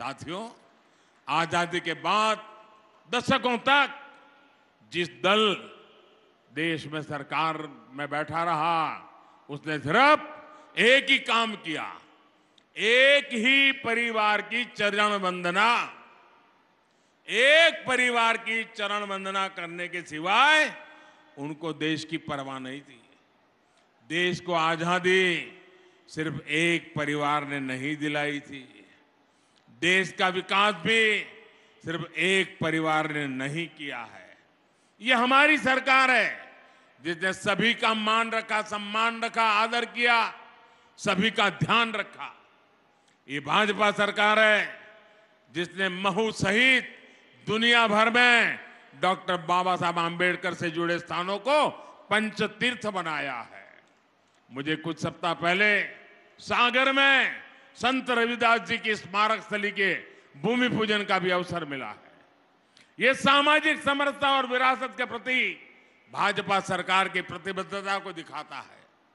साथियों आजादी के बाद दशकों तक जिस दल देश में सरकार में बैठा रहा उसने सिर्फ एक ही काम किया एक ही परिवार की चरण वंदना एक परिवार की चरण वंदना करने के सिवाय उनको देश की परवाह नहीं थी देश को आजादी सिर्फ एक परिवार ने नहीं दिलाई थी देश का विकास भी सिर्फ एक परिवार ने नहीं किया है ये हमारी सरकार है जिसने सभी का मान रखा सम्मान रखा आदर किया सभी का ध्यान रखा ये भाजपा सरकार है जिसने महू सहित दुनिया भर में डॉक्टर बाबा साहब आम्बेडकर से जुड़े स्थानों को पंच तीर्थ बनाया है मुझे कुछ सप्ताह पहले सागर में संत रविदास जी की स्मारक स्थली के भूमि पूजन का भी अवसर मिला है ये सामाजिक समरसता और विरासत के प्रति भाजपा सरकार की प्रतिबद्धता को दिखाता है